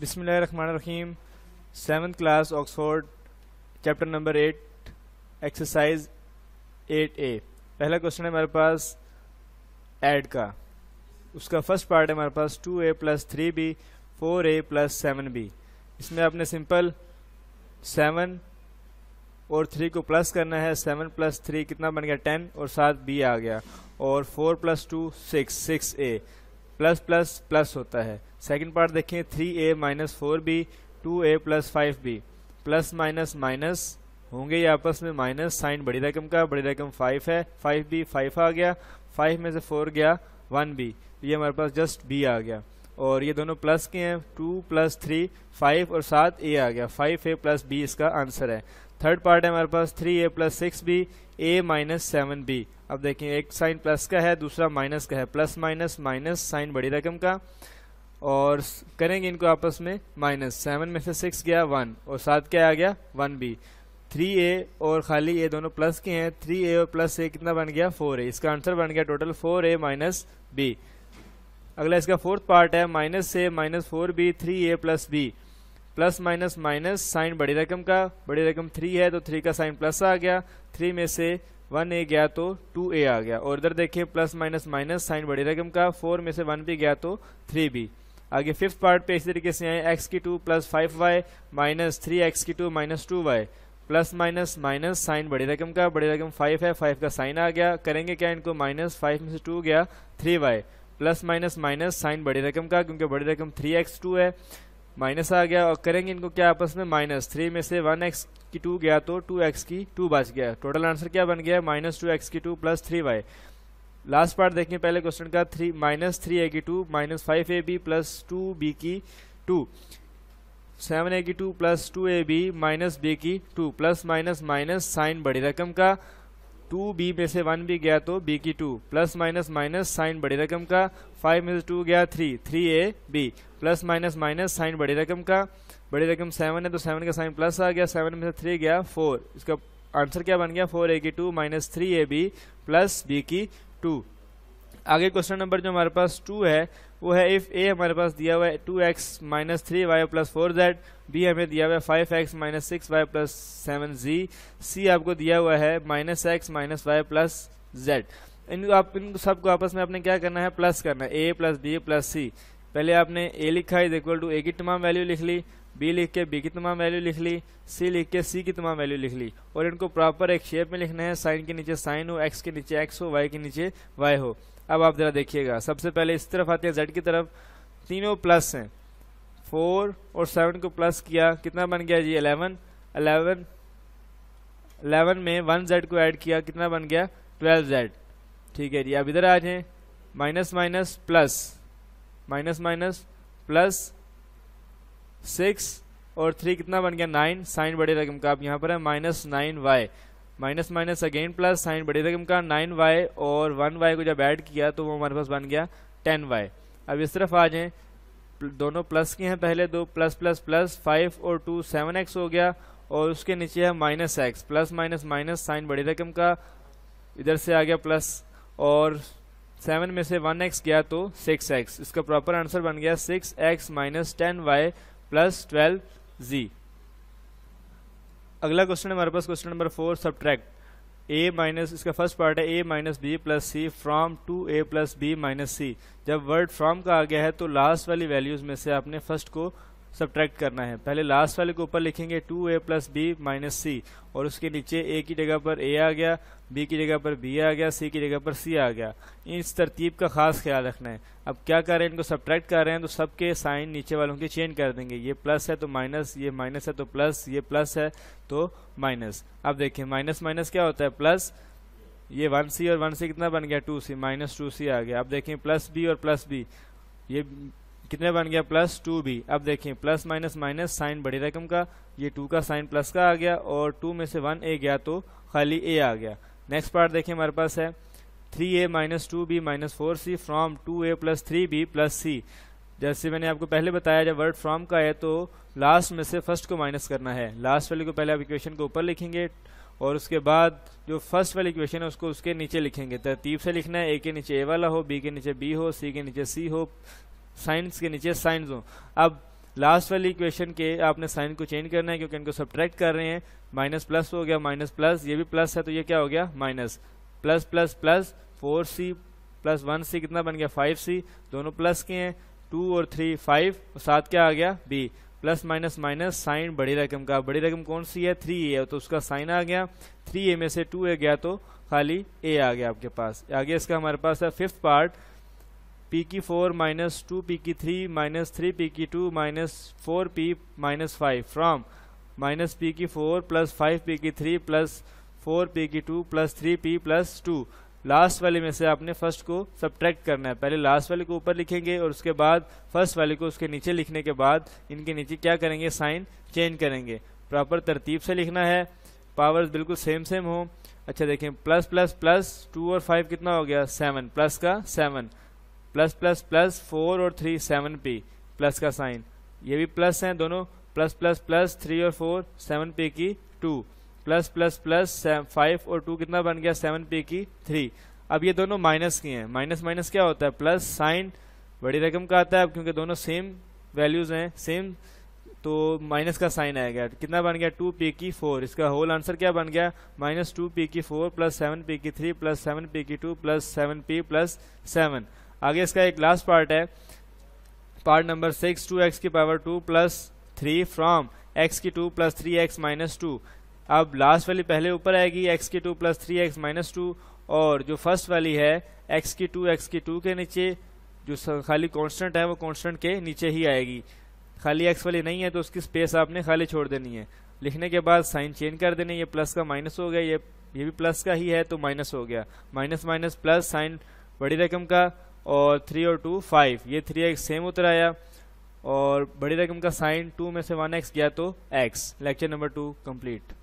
बिसमीम seven class Oxford chapter number eight exercise eight a पहला question है हमारे पास एड का उसका फर्स्ट पार्ट है हमारे पास two a plus three b four a plus seven b इसमें आपने सिंपल सेवन और थ्री को प्लस करना है सेवन प्लस थ्री कितना बन गया टेन और साथ बी आ गया और four plus two six six a plus plus plus होता है सेकंड पार्ट देखें three a minus four b two a plus five b plus minus minus होंगे ये आपस में माइनस साइन बड़ी रकम का बड़ी रकम फाइव है फाइव बी फाइव आ गया फाइव में से फोर गया वन बी ये हमारे पास जस्ट बी आ गया और ये दोनों प्लस के हैं टू प्लस थ्री फाइव और सात ए आ गया फाइव ए प्लस बी इसका आंसर है थर्ड पार्ट है हमारे पास three a plus six b a minus seven b अब देखिए एक साइन प्लस का है दूसरा माइनस का है प्लस माइनस माइनस साइन बड़ी रकम का और करेंगे इनको आपस में माइनस सेवन में से सिक्स गया वन और सात क्या आ गया वन बी थ्री ए और खाली ए दोनों प्लस के हैं थ्री ए और प्लस ए कितना बन गया फोर ए इसका आंसर बन गया total four a minus b अगला इसका फोर्थ पार्ट है माइनस से minus four b three a plus b plus minus minus sign बड़ी रकम का बड़ी रकम थ्री है तो थ्री का साइन प्लस आ गया थ्री में से वन ए गया तो टू ए आ गया और इधर देखिए प्लस माइनस माइनस साइन बड़ी रकम का फोर में से वन भी गया तो थ्री बी आगे फिफ्थ पार्ट पे इसी तरीके से आए एक्स की two plus five y minus three x की two minus two y plus minus minus sign बड़ी रकम का बड़ी रकम फाइव है फाइव का साइन आ गया करेंगे क्या इनको माइनस फाइव में से टू गया three y plus minus minus sign बड़ी रकम का क्योंकि बड़ी रकम थ्री एक्स टू है माइनस आ गया और करेंगे इनको क्या आपस में माइनस थ्री में से वन एक्स की टू गया तो टू एक्स की टू बच गया टोटल आंसर क्या बन गया माइनस टू एक्स की two plus three y last part देखें पहले क्वेश्चन का थ्री माइनस थ्री ए की two minus five a b plus two b की टू सेवन ए की two plus two a b minus b की two plus minus minus sign बड़ी रकम का टू बी में से वन भी गया तो बी की two plus minus minus sign बड़ी रकम का फाइव में से टू गया three three a b plus minus minus sign बड़ी रकम का बड़ी रकम सेवन है तो सेवन का साइन प्लस आ गया सेवन में से थ्री गया फोर इसका आंसर क्या बन गया फोर ए की two minus three a b plus b की टू आगे क्वेश्चन नंबर जो हमारे पास टू है वो है इफ़ ए हमारे पास दिया हुआ है two x minus three y plus four z b हमें दिया हुआ है five x minus six y plus seven g c आपको दिया हुआ है minus x minus y plus z इन आप इन सबको आपस में आपने क्या करना है प्लस करना है a plus b plus c पहले आपने ए लिखा इज इक्वल टू ए की तमाम वैल्यू लिख ली बी लिख के बी की तमाम वैल्यू लिख ली सी लिख के सी की तमाम वैल्यू लिख ली और इनको प्रॉपर एक शेप में लिखना है साइन के नीचे साइन हो एक्स के नीचे एक्स हो वाई के नीचे वाई हो अब आप ज़रा देखिएगा सबसे पहले इस तरफ आते हैं जेड की तरफ तीनों प्लस हैं फोर और सेवन को प्लस किया कितना बन गया जी अलेवन अलेवन अलेवन में वन जेड को ऐड किया कितना बन गया ट्वेल्व जेड ठीक है जी अब इधर आ जाए minus minus plus minus minus plus six और थ्री कितना बन गया नाइन साइन बड़े रकम का अब यहाँ पर है minus nine y minus minus again plus sign बड़ी रकम का नाइन वाई और वन वाई को जब ऐड किया तो वो हमारे पास बन गया टेन वाई अब इस तरफ आ जाएँ दोनों प्लस के हैं पहले दो प्लस प्लस प्लस फाइव और टू सेवन एक्स हो गया और उसके नीचे है minus x plus minus minus sign बड़ी रकम का इधर से आ गया प्लस और सेवन में से वन एक्स गया तो सिक्स एक्स इसका प्रॉपर आंसर बन गया six x minus ten y plus twelve g अगला क्वेश्चन हमारे पास question number four subtract a minus इसका फर्स्ट पार्ट है a minus b plus c from two a plus b minus c जब word from का आ गया है तो लास्ट वाली वैल्यूज में से आपने फर्स्ट को सब्ट्रैक्ट करना है पहले लास्ट वाले के ऊपर लिखेंगे two a plus b minus c और उसके नीचे ए की जगह पर ए आ गया बी की जगह पर बी आ गया सी की जगह पर सी आ गया इस तरतीब का खास ख्याल रखना है अब क्या कर रहे हैं इनको सब्ट्रैक्ट कर रहे हैं तो सबके साइन नीचे वालों के चेंज कर देंगे ये प्लस है तो माइनस ये माइनस है तो प्लस ये प्लस है तो माइनस अब देखें माइनस माइनस क्या होता है प्लस ये वन सी और वन सी कितना बन गया two c minus two c आ गया अब देखें प्लस बी और प्लस बी ये कितने बन गया प्लस टू बी अब देखें प्लस माइनस माइनस साइन बड़ी रकम का ये टू का साइन प्लस का आ गया और टू में से वन ए गया तो खाली ए आ गया नेक्स्ट पार्ट देखें हमारे पास है three a minus two b minus four c from two a plus three b plus c जैसे मैंने आपको पहले बताया जब वर्ड फ्रॉम का है तो लास्ट में से फर्स्ट को माइनस करना है लास्ट वाले को पहले आप इक्वेशन को ऊपर लिखेंगे और उसके बाद जो फर्स्ट वाली इक्वेशन है उसको उसके नीचे लिखेंगे तरतीब से लिखना है ए के नीचे ए वाला हो बी के नीचे बी हो सी के नीचे सी हो साइंस के नीचे साइंस हो अब लास्ट वाली इक्वेशन के आपने साइन को चेंज करना है क्योंकि इनको सब्ट्रैक्ट कर रहे हैं माइनस प्लस हो गया माइनस प्लस ये भी प्लस है तो ये क्या हो गया minus plus plus plus four c plus one c कितना बन गया फाइव सी दोनों प्लस के हैं टू और थ्री फाइव और साथ क्या आ गया b plus minus minus sign बड़ी रकम का बड़ी रकम कौन सी है थ्री ए है तो उसका साइन आ गया थ्री ए में से टू ए गया तो खाली ए आ गया आपके पास आगे इसका हमारे पास है फिफ्थ पार्ट पी की फोर माइनस टू पी की थ्री माइनस थ्री पी की two minus four p minus five from minus p की फोर प्लस फाइव पी की थ्री प्लस फोर पी की two plus three p plus two last वाले में से आपने first को सब्ट्रैक्ट करना है पहले लास्ट वाले को ऊपर लिखेंगे और उसके बाद फर्स्ट वाले को उसके नीचे लिखने के बाद इनके नीचे क्या करेंगे साइन चेंज करेंगे प्रॉपर तरतीब से लिखना है पावर्स बिल्कुल सेम सेम हो अच्छा देखें प्लस प्लस प्लस टू और फाइव कितना हो गया सेवन प्लस का seven plus plus plus four और थ्री सेवन पी प्लस का साइन ये भी प्लस हैं दोनों प्लस प्लस प्लस थ्री और फोर सेवन पी की two plus plus plus five और टू कितना बन गया सेवन पी की थ्री अब ये दोनों माइनस की हैं माइनस माइनस क्या होता है प्लस साइन बड़ी रकम का आता है अब क्योंकि दोनों सेम वैल्यूज हैं सेम तो माइनस का साइन आएगा कितना बन गया टू पी की फोर इसका होल आंसर क्या बन गया माइनस टू पी की फोर प्लस सेवन पी की थ्री प्लस सेवन पी की two plus seven p plus seven आगे इसका एक लास्ट पार्ट है part number six two x की power two plus three from x की two plus three x minus to अब last वाली पहले ऊपर आएगी एक्स की two plus three x minus two और जो फर्स्ट वाली है एक्स की टू एक्स की टू के नीचे जो खाली कॉन्स्टेंट है वो कॉन्स्टेंट के नीचे ही आएगी खाली एक्स वाली नहीं है तो उसकी स्पेस आपने खाली छोड़ देनी है लिखने के बाद साइन चेंज कर देने ये प्लस का माइनस हो गया ये ये भी प्लस का ही है तो माइनस हो गया माइनस माइनस प्लस साइन बड़ी रकम का और थ्री और टू फाइव ये थ्री एक्स सेम उतर आया और बड़ी रकम का साइन टू में से वन एक्स गया तो x lecture number two complete